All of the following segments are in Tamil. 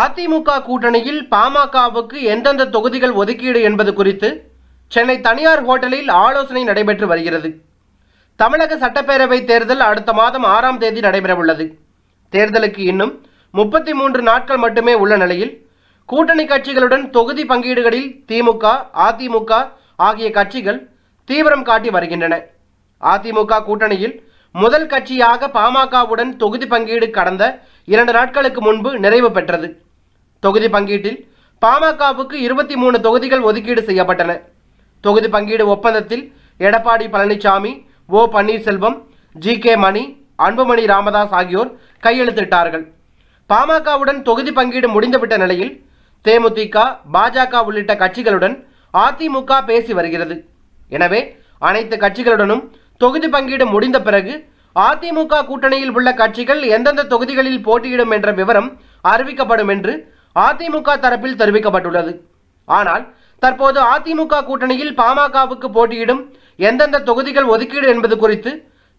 அதிமுக கூட்டணியில் பாமகவுக்கு எந்தெந்த தொகுதிகள் ஒதுக்கீடு என்பது குறித்து சென்னை தனியார் ஹோட்டலில் ஆலோசனை நடைபெற்று வருகிறது தமிழக சட்டப்பேரவை தேர்தல் அடுத்த மாதம் ஆறாம் தேதி நடைபெறவுள்ளது தேர்தலுக்கு இன்னும் முப்பத்தி மூன்று நாட்கள் மட்டுமே உள்ள நிலையில் கூட்டணி கட்சிகளுடன் தொகுதி பங்கீடுகளில் திமுக அதிமுக ஆகிய கட்சிகள் தீவிரம் காட்டி வருகின்றன அதிமுக கூட்டணியில் முதல் கட்சியாக பாமகவுடன் தொகுதி பங்கீடு கடந்த இரண்டு நாட்களுக்கு முன்பு நிறைவு பெற்றது தொகுதி பங்கீட்டில் பாமகவுக்கு இருபத்தி மூணு தொகுதிகள் ஒதுக்கீடு செய்யப்பட்டன தொகுதி பங்கீடு ஒப்பந்தத்தில் Edappadi Palaniswami O Panneerselvam G K Mani Anbumani Ramadoss ஆகியோர் கையெழுத்திட்டார்கள் பாமகவுடன் தொகுதி பங்கீடு முடிந்துவிட்ட நிலையில் தேமுதிக பாஜக உள்ளிட்ட கட்சிகளுடன் அதிமுக பேசி வருகிறது எனவே அனைத்து கட்சிகளுடனும் தொகுதி பங்கீடு முடிந்த பிறகு அதிமுக கூட்டணியில் உள்ள கட்சிகள் எந்தெந்த தொகுதிகளில் போட்டியிடும் என்ற விவரம் அறிவிக்கப்படும் என்று அதிமுக தரப்பில் தெரிவிக்கப்பட்டுள்ளது ஆனால் தற்போது அதிமுக கூட்டணியில் பாமகவுக்கு போட்டியிடும் எந்தெந்த தொகுதிகள் ஒதுக்கீடு என்பது குறித்து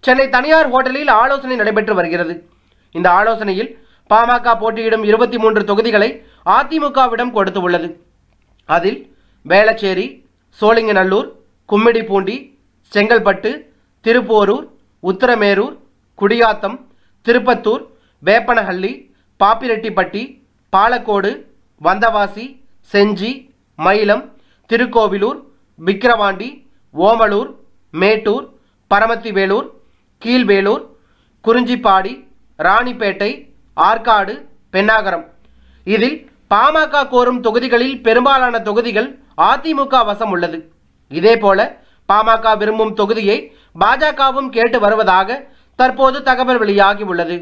சென்னை தனியார் ஹோட்டலில் ஆலோசனை நடைபெற்று வருகிறது இந்த ஆலோசனையில் பாமக போட்டியிடும் இருபத்தி மூன்று தொகுதிகளை அதிமுகவிடம் கொடுத்து உள்ளது அதில் வேளச்சேரி சோழிங்கநல்லூர் கும்மிடிப்பூண்டி செங்கல்பட்டு திருப்போரூர் உத்தரமேரூர் குடியாத்தம் திருப்பத்தூர் வேப்பனஹள்ளி பாப்பிரெட்டிப்பட்டி பாலக்கோடு வந்தவாசி செஞ்சி மயிலம் திருக்கோவிலூர் விக்கிரவாண்டி ஓமலூர் மேட்டூர் பரமத்திவேலூர் கீழ்வேலூர் குறிஞ்சிப்பாடி ராணிப்பேட்டை ஆற்காடு பெண்ணாகரம் இதில் பாமக கோரும் தொகுதிகளில் பெரும்பாலான தொகுதிகள் அதிமுக வசம் உள்ளது இதேபோல பாமக விரும்பும் தொகுதியை பாஜகவும் கேட்டு வருவதாக தற்போது தகவல் வெளியாகி உள்ளது